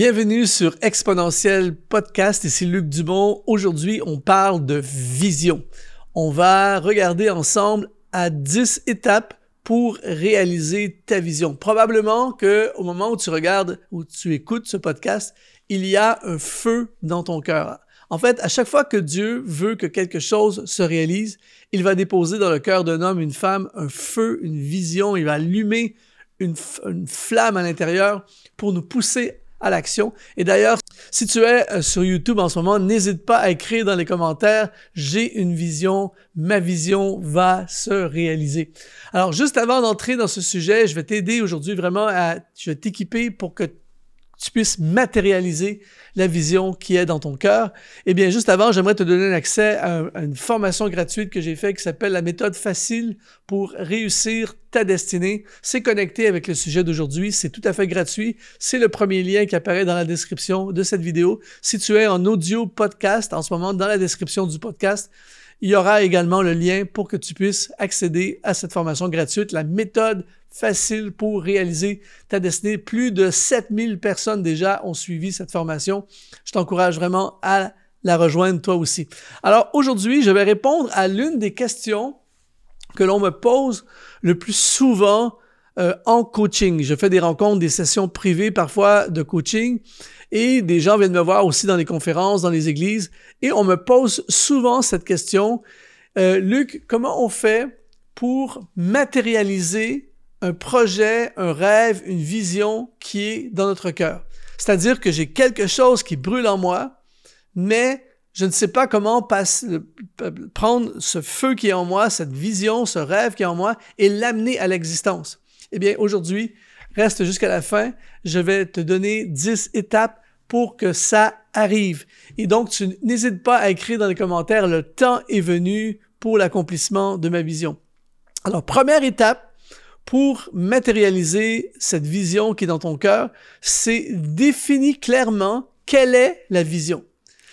Bienvenue sur Exponentiel Podcast, ici Luc Dubon. Aujourd'hui, on parle de vision. On va regarder ensemble à 10 étapes pour réaliser ta vision. Probablement que au moment où tu regardes ou tu écoutes ce podcast, il y a un feu dans ton cœur. En fait, à chaque fois que Dieu veut que quelque chose se réalise, il va déposer dans le cœur d'un homme, une femme, un feu, une vision, il va allumer une, une flamme à l'intérieur pour nous pousser à à l'action. Et d'ailleurs, si tu es euh, sur YouTube en ce moment, n'hésite pas à écrire dans les commentaires « J'ai une vision, ma vision va se réaliser ». Alors, juste avant d'entrer dans ce sujet, je vais t'aider aujourd'hui vraiment à, je vais t'équiper pour que tu puisses matérialiser la vision qui est dans ton cœur. Eh bien, juste avant, j'aimerais te donner un accès à, une formation gratuite que j'ai faite qui s'appelle la méthode facile pour réussir ta destinée. C'est connecté avec le sujet d'aujourd'hui. C'est tout à fait gratuit. C'est le premier lien qui apparaît dans la description de cette vidéo. Si tu es en audio podcast en ce moment, dans la description du podcast, il y aura également le lien pour que tu puisses accéder à cette formation gratuite, la méthode facile pour réaliser ta destinée. Plus de 7000 personnes déjà ont suivi cette formation. Je t'encourage vraiment à la rejoindre toi aussi. Alors aujourd'hui, je vais répondre à l'une des questions que l'on me pose le plus souvent euh, en coaching. Je fais des rencontres, des sessions privées parfois de coaching et des gens viennent me voir aussi dans les conférences, dans les églises et on me pose souvent cette question. Euh, Luc, comment on fait pour matérialiser un projet, un rêve, une vision qui est dans notre cœur. C'est-à-dire que j'ai quelque chose qui brûle en moi, mais je ne sais pas comment euh, prendre ce feu qui est en moi, cette vision, ce rêve qui est en moi, et l'amener à l'existence. Eh bien, aujourd'hui, reste jusqu'à la fin. Je vais te donner dix étapes pour que ça arrive. Et donc, tu n'hésites pas à écrire dans les commentaires, le temps est venu pour l'accomplissement de ma vision. Alors, première étape, pour matérialiser cette vision qui est dans ton cœur, c'est définir clairement quelle est la vision.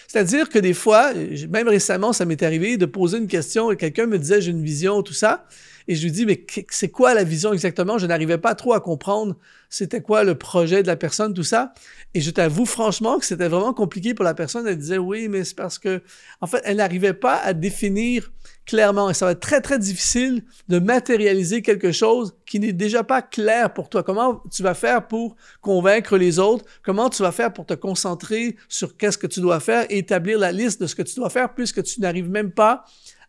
C'est-à-dire que des fois, euh, même récemment, ça m'est arrivé de poser une question et quelqu'un me disait j'ai une vision, tout ça. Et je lui dis, mais c'est quoi la vision exactement? Je n'arrivais pas trop à comprendre c'était quoi le projet de la personne, tout ça. Et je t'avoue franchement que c'était vraiment compliqué pour la personne. Elle disait, oui, mais c'est parce que, en fait, elle n'arrivait pas à définir clairement. Et ça va être très, très difficile de matérialiser quelque chose qui n'est déjà pas clair pour toi. Comment tu vas faire pour convaincre les autres? Comment tu vas faire pour te concentrer sur qu'est-ce que tu dois faire et établir la liste de ce que tu dois faire puisque tu n'arrives même pas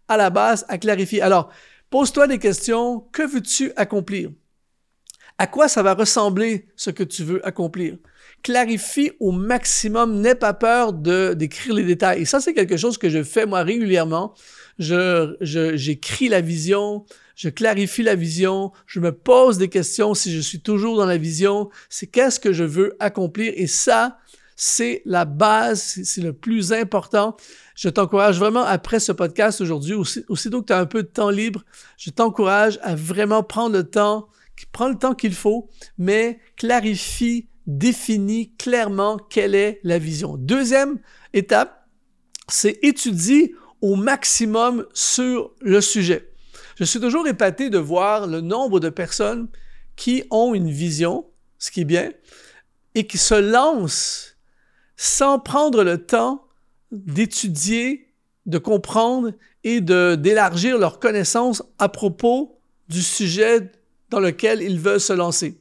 à la base à clarifier? Alors, Pose-toi des questions. Que veux-tu accomplir? À quoi ça va ressembler ce que tu veux accomplir? Clarifie au maximum, n'aie pas peur de d'écrire les détails. Et ça, c'est quelque chose que je fais moi régulièrement. Je, j'écris la vision, je clarifie la vision, je me pose des questions si je suis toujours dans la vision. C'est qu'est-ce que je veux accomplir? Et ça, c'est la base, c'est le plus important. Je t'encourage vraiment, après ce podcast aujourd'hui, aussi, aussitôt que tu as un peu de temps libre, je t'encourage à vraiment prendre le temps, prendre le temps qu'il faut, mais clarifie, définis clairement quelle est la vision. Deuxième étape, c'est étudie au maximum sur le sujet. Je suis toujours épaté de voir le nombre de personnes qui ont une vision, ce qui est bien, et qui se lancent sans prendre le temps d'étudier, de comprendre et d'élargir leurs connaissances à propos du sujet dans lequel ils veulent se lancer.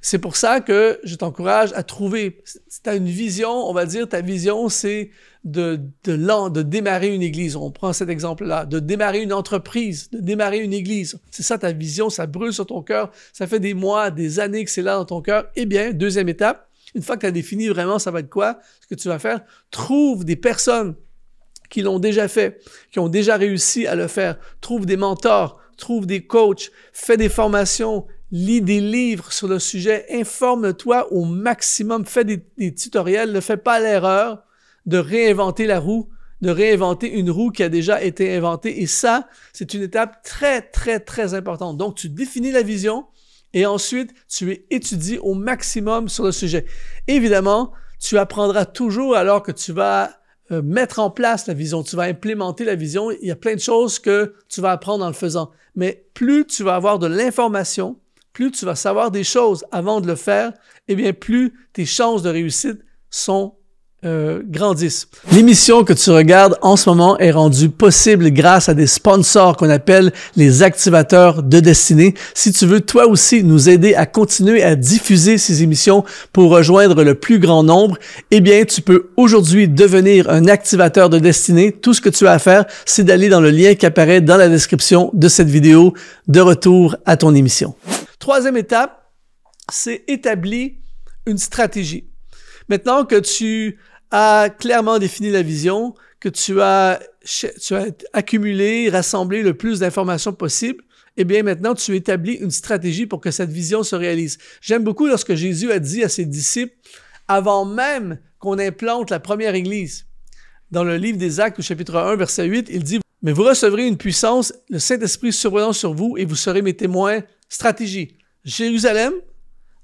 C'est pour ça que je t'encourage à trouver. Tu as une vision, on va dire, ta vision, c'est de, de démarrer une église. On prend cet exemple-là. De démarrer une entreprise, de démarrer une église. C'est ça ta vision, ça brûle sur ton cœur. Ça fait des mois, des années que c'est là dans ton cœur. Eh bien, deuxième étape, une fois que tu as défini vraiment ça va être quoi, ce que tu vas faire, trouve des personnes qui l'ont déjà fait, qui ont déjà réussi à le faire. Trouve des mentors, trouve des coachs, fais des formations, lis des livres sur le sujet, informe-toi au maximum, fais des, des tutoriels, ne fais pas l'erreur de réinventer la roue, de réinventer une roue qui a déjà été inventée. Et ça, c'est une étape très, très, très importante. Donc, tu définis la vision, et ensuite tu étudies au maximum sur le sujet. Évidemment, tu apprendras toujours alors que tu vas euh, mettre en place la vision, tu vas implémenter la vision. Il y a plein de choses que tu vas apprendre en le faisant. Mais plus tu vas avoir de l'information, plus tu vas savoir des choses avant de le faire, et eh bien plus tes chances de réussite sont euh, grandissent. L'émission que tu regardes en ce moment est rendue possible grâce à des sponsors qu'on appelle les activateurs de destinée. Si tu veux toi aussi nous aider à continuer à diffuser ces émissions pour rejoindre le plus grand nombre, eh bien tu peux aujourd'hui devenir un activateur de destinée. Tout ce que tu as à faire, c'est d'aller dans le lien qui apparaît dans la description de cette vidéo. De retour à ton émission. Troisième étape, c'est établir une stratégie. Maintenant que tu a clairement défini la vision, que tu as, tu as accumulé, rassemblé le plus d'informations possible, et eh bien maintenant tu établis une stratégie pour que cette vision se réalise. J'aime beaucoup lorsque Jésus a dit à ses disciples, avant même qu'on implante la première Église, dans le livre des Actes au chapitre 1, verset 8, il dit, Mais vous recevrez une puissance, le Saint-Esprit survenant sur vous, et vous serez mes témoins. Stratégie. Jérusalem,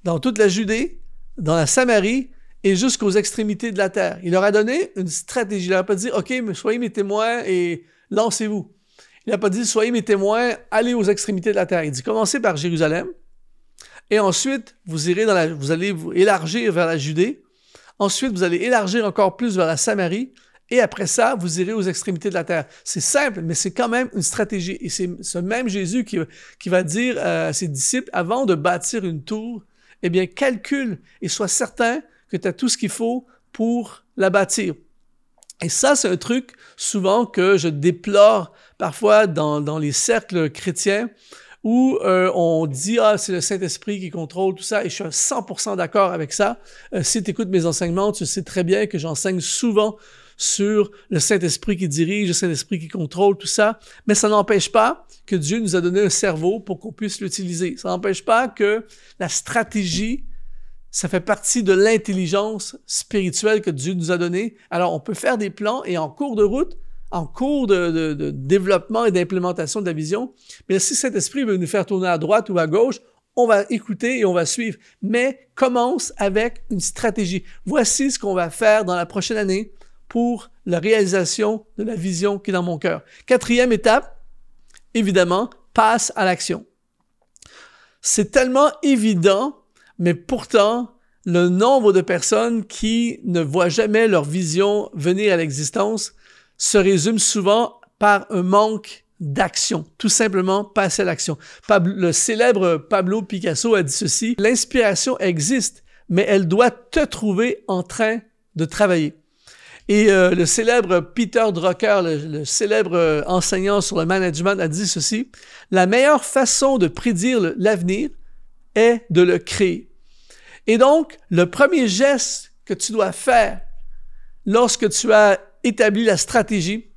dans toute la Judée, dans la Samarie, et jusqu'aux extrémités de la terre. Il leur a donné une stratégie. Il n'a pas dit, OK, soyez mes témoins et lancez-vous. Il n'a pas dit, soyez mes témoins, allez aux extrémités de la terre. Il dit, commencez par Jérusalem. Et ensuite, vous irez dans la, vous allez vous élargir vers la Judée. Ensuite, vous allez élargir encore plus vers la Samarie. Et après ça, vous irez aux extrémités de la terre. C'est simple, mais c'est quand même une stratégie. Et c'est ce même Jésus qui, qui va dire euh, à ses disciples, avant de bâtir une tour, eh bien, calcule et sois certain que tu as tout ce qu'il faut pour la bâtir. Et ça, c'est un truc souvent que je déplore parfois dans, les cercles chrétiens où euh, on dit ah c'est le Saint-Esprit qui contrôle tout ça et je suis 100% d'accord avec ça. Euh, si tu écoutes mes enseignements, tu sais très bien que j'enseigne souvent sur le Saint-Esprit qui dirige, le Saint-Esprit qui contrôle tout ça, mais ça n'empêche pas que Dieu nous a donné un cerveau pour qu'on puisse l'utiliser. Ça n'empêche pas que la stratégie ça fait partie de l'intelligence spirituelle que Dieu nous a donnée. Alors, on peut faire des plans et en cours de route, en cours de, développement et d'implémentation de la vision, mais si cet esprit veut nous faire tourner à droite ou à gauche, on va écouter et on va suivre. Mais commence avec une stratégie. Voici ce qu'on va faire dans la prochaine année pour la réalisation de la vision qui est dans mon cœur. Quatrième étape, évidemment, passe à l'action. C'est tellement évident mais pourtant, le nombre de personnes qui ne voient jamais leur vision venir à l'existence se résume souvent par un manque d'action, tout simplement passer à l'action. Le célèbre Pablo Picasso a dit ceci, l'inspiration existe, mais elle doit te trouver en train de travailler. Et euh, le célèbre Peter Drucker, le, célèbre euh, enseignant sur le management, a dit ceci, la meilleure façon de prédire l'avenir est de le créer. Et donc, le premier geste que tu dois faire lorsque tu as établi la stratégie,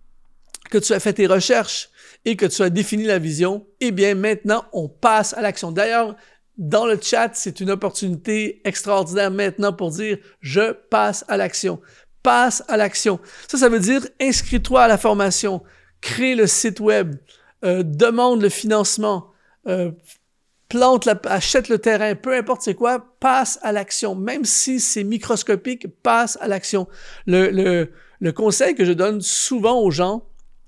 que tu as fait tes recherches et que tu as défini la vision, eh bien maintenant, on passe à l'action. D'ailleurs, dans le chat, c'est une opportunité extraordinaire maintenant pour dire je passe à l'action. Passe à l'action. Ça, ça veut dire inscris-toi à la formation, crée le site web, euh, demande le financement, euh, plante, achète le terrain, peu importe c'est quoi, passe à l'action. Même si c'est microscopique, passe à l'action. Le, conseil que je donne souvent aux gens,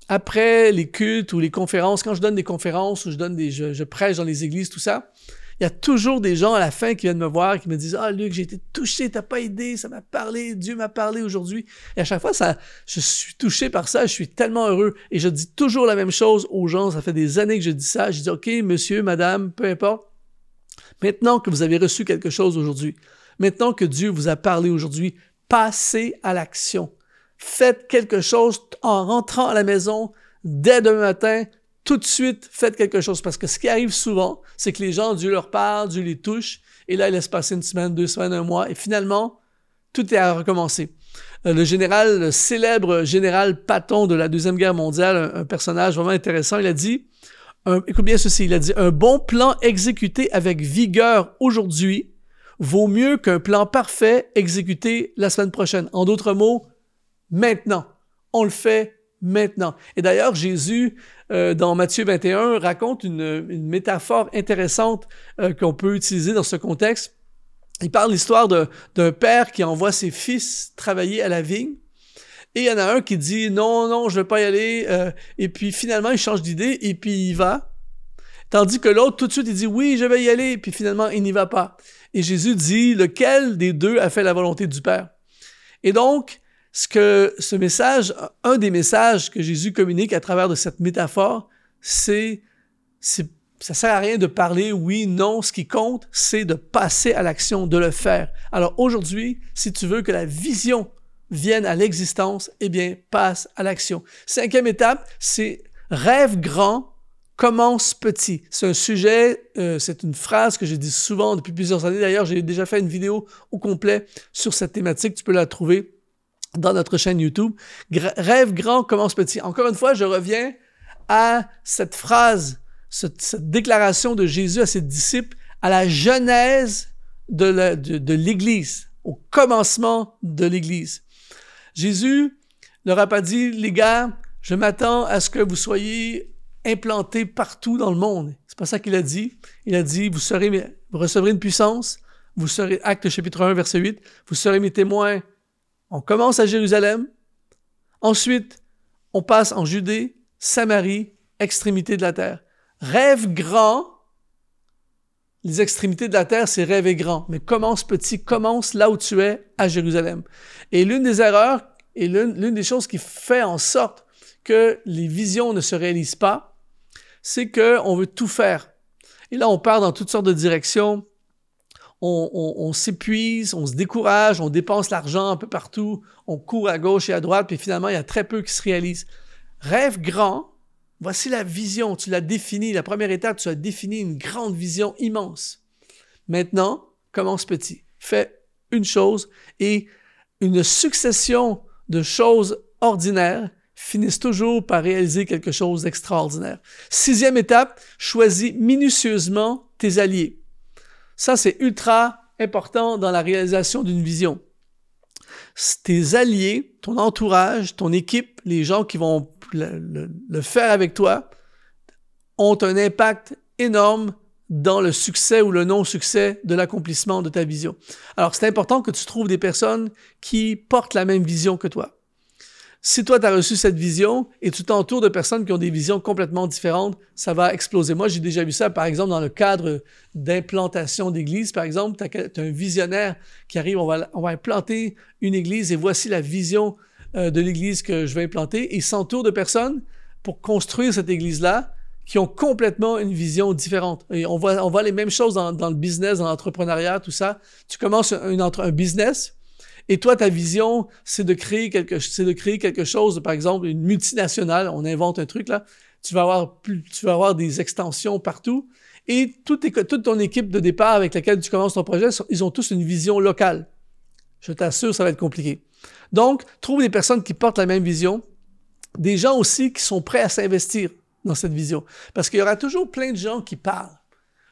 après les cultes ou les conférences, quand je donne des conférences ou je donne des, je prêche dans les églises, tout ça, il y a toujours des gens à la fin qui viennent me voir, qui me disent Ah, Luc, j'ai été touché, t'as pas aidé, ça m'a parlé, Dieu m'a parlé aujourd'hui. Et à chaque fois, ça, je suis touché par ça, je suis tellement heureux. Et je dis toujours la même chose aux gens. Ça fait des années que je dis ça. Je dis OK, monsieur, madame, peu importe. Maintenant que vous avez reçu quelque chose aujourd'hui, maintenant que Dieu vous a parlé aujourd'hui, passez à l'action. Faites quelque chose en rentrant à la maison dès demain matin tout de suite, faites quelque chose. Parce que ce qui arrive souvent, c'est que les gens, Dieu leur parle, Dieu les touche, et là, il laisse passer une semaine, deux semaines, un mois, et finalement, tout est à recommencer. Euh, le général, le célèbre général Patton de la Deuxième Guerre mondiale, un, personnage vraiment intéressant, il a dit, écoute bien ceci, il a dit, un bon plan exécuté avec vigueur aujourd'hui vaut mieux qu'un plan parfait exécuté la semaine prochaine. En d'autres mots, maintenant, on le fait maintenant. Et d'ailleurs, Jésus, euh, dans Matthieu 21, raconte une, métaphore intéressante euh, qu'on peut utiliser dans ce contexte. Il parle l'histoire d'un père qui envoie ses fils travailler à la vigne. Et il y en a un qui dit non, non, je ne veux pas y aller. Euh, et puis finalement, il change d'idée et puis il va. Tandis que l'autre, tout de suite, il dit oui, je vais y aller. Et puis finalement, il n'y va pas. Et Jésus dit lequel des deux a fait la volonté du Père. Et donc, ce que ce message, un des messages que Jésus communique à travers de cette métaphore, c'est, c'est ça sert à rien de parler oui, non. Ce qui compte, c'est de passer à l'action, de le faire. Alors aujourd'hui, si tu veux que la vision vienne à l'existence, eh bien, passe à l'action. Cinquième étape, c'est rêve grand, commence petit. C'est un sujet, euh, c'est une phrase que j'ai dit souvent depuis plusieurs années. D'ailleurs, j'ai déjà fait une vidéo au complet sur cette thématique. Tu peux la trouver dans notre chaîne YouTube. rêve grand, commence petit. Encore une fois, je reviens à cette phrase, cette, déclaration de Jésus à ses disciples, à la genèse de l'Église, au commencement de l'Église. Jésus leur a pas dit, les gars, je m'attends à ce que vous soyez implantés partout dans le monde. C'est pas ça qu'il a dit. Il a dit, vous, serez, vous recevrez une puissance, vous serez, acte chapitre 1, verset 8, vous serez mes témoins on commence à Jérusalem. Ensuite, on passe en Judée, Samarie, extrémité de la terre. Rêve grand. Les extrémités de la terre, c'est rêver grand. Mais commence petit, commence là où tu es, à Jérusalem. Et l'une des erreurs et l'une des choses qui fait en sorte que les visions ne se réalisent pas, c'est qu'on veut tout faire. Et là, on part dans toutes sortes de directions on, s'épuise, on se décourage, on dépense l'argent un peu partout, on court à gauche et à droite, puis finalement, il y a très peu qui se réalisent. Rêve grand, voici la vision, tu l'as définie, la première étape, tu as défini une grande vision immense. Maintenant, commence petit. Fais une chose et une succession de choses ordinaires finissent toujours par réaliser quelque chose d'extraordinaire. Sixième étape, choisis minutieusement tes alliés. Ça, c'est ultra important dans la réalisation d'une vision. Tes alliés, ton entourage, ton équipe, les gens qui vont le, faire avec toi, ont un impact énorme dans le succès ou le non-succès de l'accomplissement de ta vision. Alors, c'est important que tu trouves des personnes qui portent la même vision que toi. Si toi, tu as reçu cette vision et tu t'entoures de personnes qui ont des visions complètement différentes, ça va exploser. Moi, j'ai déjà vu ça, par exemple, dans le cadre d'implantation d'église. Par exemple, tu as, un visionnaire qui arrive, on va, on va implanter une église et voici la vision euh, de l'église que je vais implanter. Et s'entoure de personnes pour construire cette église-là qui ont complètement une vision différente. on voit, on voit les mêmes choses dans, le business, dans l'entrepreneuriat, tout ça. Tu commences un business, et toi, ta vision, c'est de créer quelque, c'est de créer quelque chose, par exemple, une multinationale. On invente un truc là. Tu vas avoir tu vas avoir des extensions partout. Et toute, toute ton équipe de départ avec laquelle tu commences ton projet, ils ont tous une vision locale. Je t'assure, ça va être compliqué. Donc, trouve des personnes qui portent la même vision, des gens aussi qui sont prêts à s'investir dans cette vision. Parce qu'il y aura toujours plein de gens qui parlent.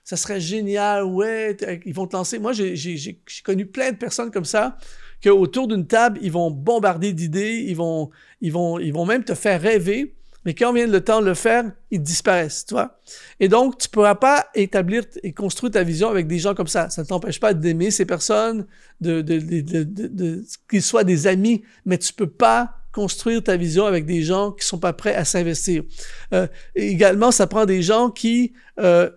Ça serait génial, ouais, ils vont te lancer. Moi, j'ai connu plein de personnes comme ça qu'autour d'une table, ils vont bombarder d'idées, ils vont, ils, vont, ils vont même te faire rêver, mais quand vient le temps de le faire, ils disparaissent, tu vois. Et donc, tu ne pourras pas établir et construire ta vision avec des gens comme ça. Ça ne t'empêche pas d'aimer ces personnes, de, de, de, de qu'ils soient des amis, mais tu ne peux pas construire ta vision avec des gens qui sont pas prêts à s'investir. Euh, également, ça prend des gens qui euh,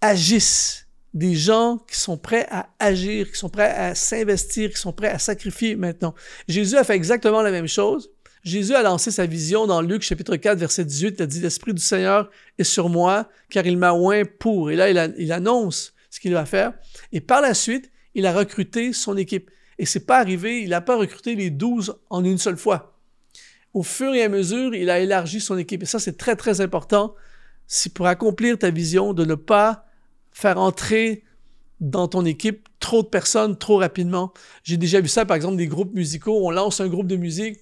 agissent des gens qui sont prêts à agir, qui sont prêts à s'investir, qui sont prêts à sacrifier maintenant. Jésus a fait exactement la même chose. Jésus a lancé sa vision dans Luc chapitre 4, verset 18. Il a dit, l'Esprit du Seigneur est sur moi, car il m'a oint pour. Et là, il, annonce ce qu'il va faire. Et par la suite, il a recruté son équipe. Et c'est pas arrivé, il n'a pas recruté les douze en une seule fois. Au fur et à mesure, il a élargi son équipe. Et ça, c'est très, très important. C'est pour accomplir ta vision de ne pas faire entrer dans ton équipe trop de personnes trop rapidement. J'ai déjà vu ça, par exemple, des groupes musicaux. On lance un groupe de musique,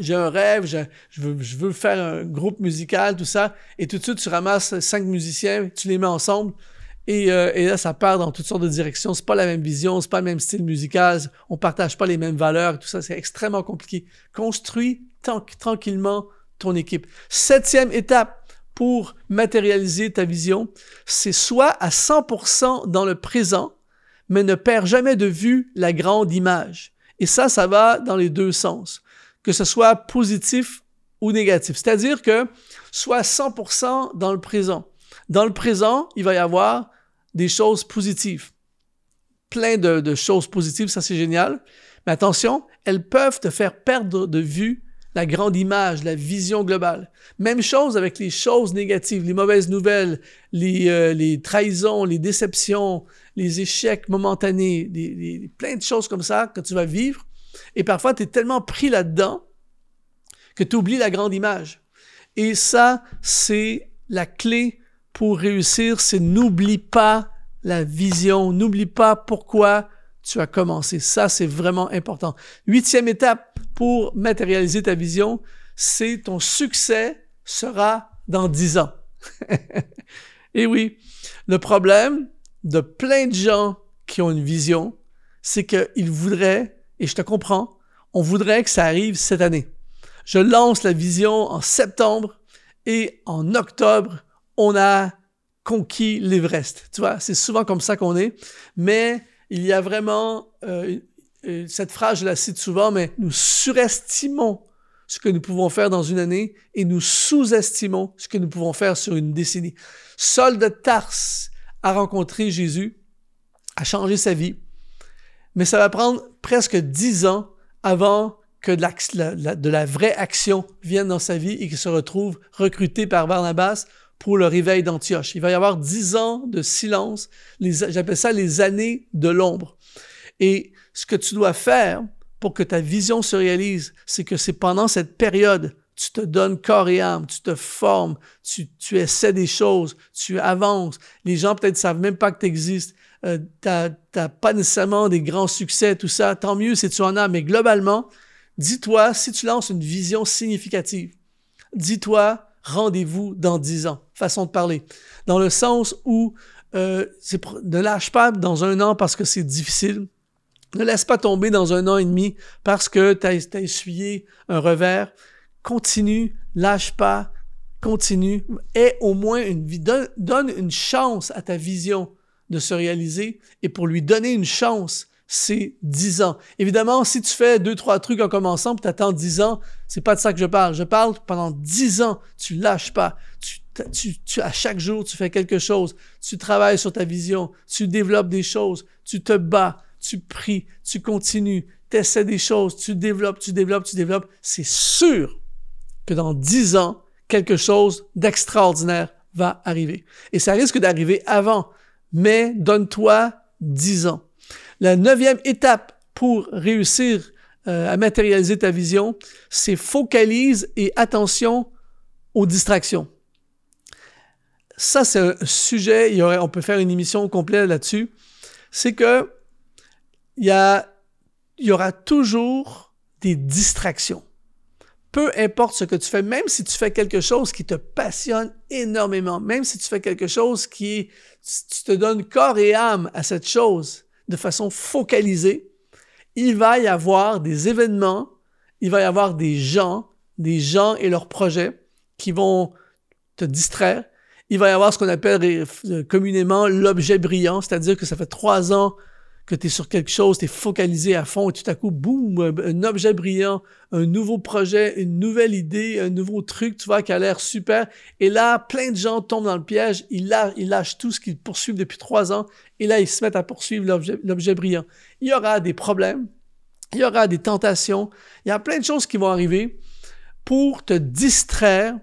j'ai un rêve, je, je, veux, faire un groupe musical, tout ça. Et tout de suite, tu ramasses cinq musiciens, tu les mets ensemble. Et, euh, et là, ça part dans toutes sortes de directions. C'est pas la même vision, c'est pas le même style musical, on partage pas les mêmes valeurs, tout ça. C'est extrêmement compliqué. Construis tranquillement ton équipe. Septième étape, pour matérialiser ta vision, c'est soit à 100% dans le présent, mais ne perds jamais de vue la grande image. Et ça, ça va dans les deux sens, que ce soit positif ou négatif. C'est-à-dire que soit 100% dans le présent. Dans le présent, il va y avoir des choses positives. Plein de choses positives, ça c'est génial. Mais attention, elles peuvent te faire perdre de vue la grande image, la vision globale. Même chose avec les choses négatives, les mauvaises nouvelles, les, euh, trahisons, les déceptions, les échecs momentanés, des plein de choses comme ça que tu vas vivre. Et parfois, tu es tellement pris là-dedans que tu oublies la grande image. Et ça, c'est la clé pour réussir, c'est n'oublie pas la vision, n'oublie pas pourquoi tu as commencé. Ça, c'est vraiment important. Huitième étape, pour matérialiser ta vision, c'est ton succès sera dans dix ans. Et oui, le problème de plein de gens qui ont une vision, c'est qu'ils voudraient, et je te comprends, on voudrait que ça arrive cette année. Je lance la vision en septembre et en octobre, on a conquis l'Everest. Tu vois, c'est souvent comme ça qu'on est, mais il y a vraiment euh, cette phrase, je la cite souvent, mais nous surestimons ce que nous pouvons faire dans une année et nous sous-estimons ce que nous pouvons faire sur une décennie. Saul de Tarse a rencontré Jésus, a changé sa vie, mais ça va prendre presque dix ans avant que de la, de la, vraie action vienne dans sa vie et qu'il se retrouve recruté par Barnabas pour le réveil d'Antioche. Il va y avoir dix ans de silence, j'appelle ça les années de l'ombre. Et ce que tu dois faire pour que ta vision se réalise, c'est que c'est pendant cette période, tu te donnes corps et âme, tu te formes, tu, tu essaies des choses, tu avances. Les gens peut-être savent même pas que tu existes. Euh, tu n'as pas nécessairement des grands succès, tout ça. Tant mieux si tu en as, mais globalement, dis-toi, si tu lances une vision significative, dis-toi, rendez-vous dans dix ans, façon de parler. Dans le sens où euh, ne lâche pas dans un an parce que c'est difficile. Ne laisse pas tomber dans un an et demi parce que tu as, essuyé un revers. Continue, lâche pas, continue. et au moins une vie. Donne, une chance à ta vision de se réaliser. Et pour lui donner une chance, c'est dix ans. Évidemment, si tu fais deux, trois trucs en commençant, puis t'attends dix ans, c'est pas de ça que je parle. Je parle pendant dix ans, tu lâches pas. Tu, tu, à chaque jour, tu fais quelque chose. Tu travailles sur ta vision. Tu développes des choses. Tu te bats tu pries, tu continues, tu essaies des choses, tu développes, tu développes, tu développes, c'est sûr que dans dix ans, quelque chose d'extraordinaire va arriver. Et ça risque d'arriver avant, mais donne-toi dix ans. La neuvième étape pour réussir euh, à matérialiser ta vision, c'est focalise et attention aux distractions. Ça, c'est un sujet, on peut faire une émission complète là-dessus. C'est que il y, aura toujours des distractions. Peu importe ce que tu fais, même si tu fais quelque chose qui te passionne énormément, même si tu fais quelque chose qui, te donnes corps et âme à cette chose de façon focalisée, il va y avoir des événements, il va y avoir des gens, des gens et leurs projets qui vont te distraire. Il va y avoir ce qu'on appelle communément l'objet brillant, c'est-à-dire que ça fait trois ans que tu es sur quelque chose, tu es focalisé à fond et tout à coup, boum, un objet brillant, un nouveau projet, une nouvelle idée, un nouveau truc, tu vois, qui a l'air super. Et là, plein de gens tombent dans le piège, ils lâchent, ils lâchent tout ce qu'ils poursuivent depuis trois ans et là, ils se mettent à poursuivre l'objet brillant. Il y aura des problèmes, il y aura des tentations, il y a plein de choses qui vont arriver pour te distraire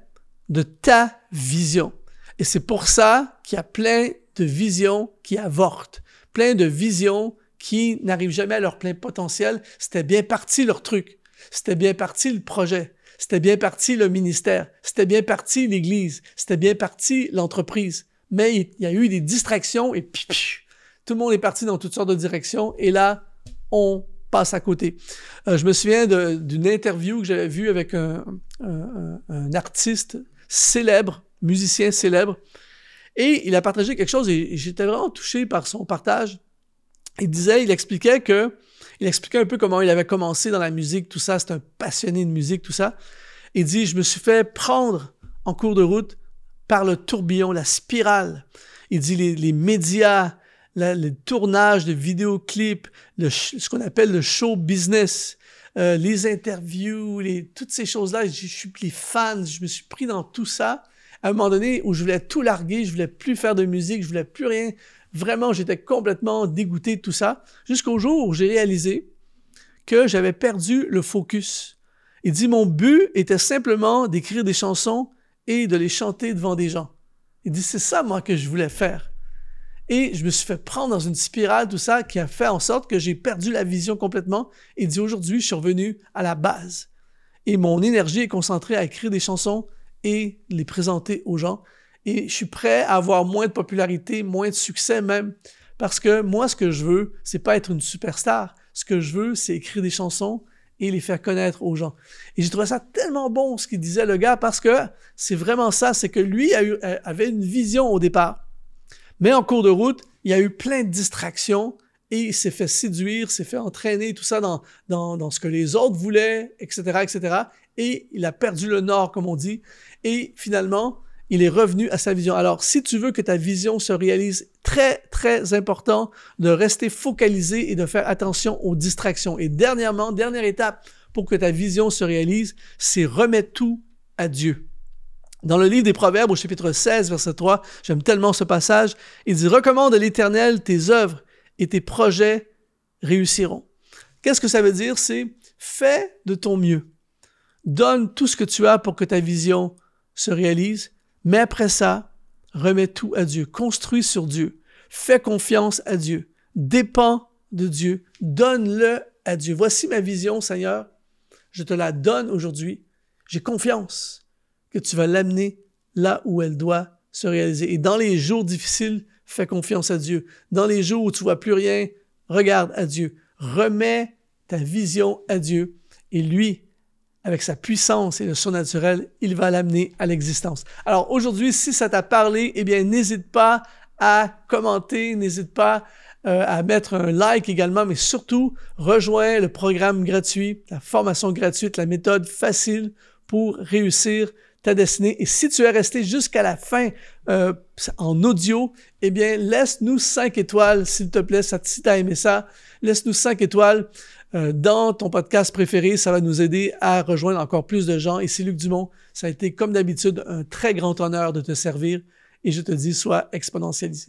de ta vision. Et c'est pour ça qu'il y a plein de visions qui avortent plein de visions qui n'arrivent jamais à leur plein potentiel. C'était bien parti leur truc. C'était bien parti le projet. C'était bien parti le ministère. C'était bien parti l'Église. C'était bien parti l'entreprise. Mais il y a eu des distractions et tout le monde est parti dans toutes sortes de directions. Et là, on passe à côté. Euh, je me souviens d'une interview que j'avais vue avec un, artiste célèbre, musicien célèbre, et il a partagé quelque chose et j'étais vraiment touché par son partage. Il disait, il expliquait que, il expliquait un peu comment il avait commencé dans la musique, tout ça. C'est un passionné de musique, tout ça. Il dit, je me suis fait prendre en cours de route par le tourbillon, la spirale. Il dit les, médias, le tournage de vidéoclips, le, ce qu'on appelle le show business, euh, les interviews, toutes ces choses-là. Je, suis les fans, je me suis pris dans tout ça à un moment donné où je voulais tout larguer, je voulais plus faire de musique, je voulais plus rien. Vraiment, j'étais complètement dégoûté de tout ça, jusqu'au jour où j'ai réalisé que j'avais perdu le focus. Il dit, mon but était simplement d'écrire des chansons et de les chanter devant des gens. Il dit, c'est ça, moi, que je voulais faire. Et je me suis fait prendre dans une spirale, tout ça, qui a fait en sorte que j'ai perdu la vision complètement. Il dit, aujourd'hui, je suis revenu à la base. Et mon énergie est concentrée à écrire des chansons et les présenter aux gens. Et je suis prêt à avoir moins de popularité, moins de succès même, parce que moi, ce que je veux, c'est pas être une superstar. Ce que je veux, c'est écrire des chansons et les faire connaître aux gens. Et j'ai trouvé ça tellement bon ce qu'il disait le gars parce que c'est vraiment ça, c'est que lui avait une vision au départ. Mais en cours de route, il y a eu plein de distractions et il s'est fait séduire, s'est fait entraîner, tout ça dans, dans, dans ce que les autres voulaient, etc., etc et il a perdu le nord, comme on dit, et finalement, il est revenu à sa vision. Alors, si tu veux que ta vision se réalise, très, très important de rester focalisé et de faire attention aux distractions. Et dernièrement, dernière étape pour que ta vision se réalise, c'est remets tout à Dieu. Dans le livre des Proverbes, au chapitre 16, verset 3, j'aime tellement ce passage, il dit, recommande à l'Éternel tes œuvres et tes projets réussiront. Qu'est-ce que ça veut dire? C'est fais de ton mieux Donne tout ce que tu as pour que ta vision se réalise, mais après ça, remets tout à Dieu. Construis sur Dieu. Fais confiance à Dieu. Dépends de Dieu. Donne-le à Dieu. Voici ma vision, Seigneur. Je te la donne aujourd'hui. J'ai confiance que tu vas l'amener là où elle doit se réaliser. Et dans les jours difficiles, fais confiance à Dieu. Dans les jours où tu vois plus rien, regarde à Dieu. Remets ta vision à Dieu et lui avec sa puissance et le surnaturel, il va l'amener à l'existence. Alors aujourd'hui, si ça t'a parlé, eh bien, n'hésite pas à commenter, n'hésite pas euh, à mettre un like également, mais surtout, rejoins le programme gratuit, la formation gratuite, la méthode facile pour réussir ta destinée. Et si tu es resté jusqu'à la fin euh, en audio, eh bien, laisse-nous 5 étoiles, s'il te plaît. si tu as aimé ça, laisse-nous 5 étoiles. Euh, dans ton podcast préféré. Ça va nous aider à rejoindre encore plus de gens. Ici Luc Dumont, ça a été comme d'habitude un très grand honneur de te servir et je te dis, sois exponentialisé.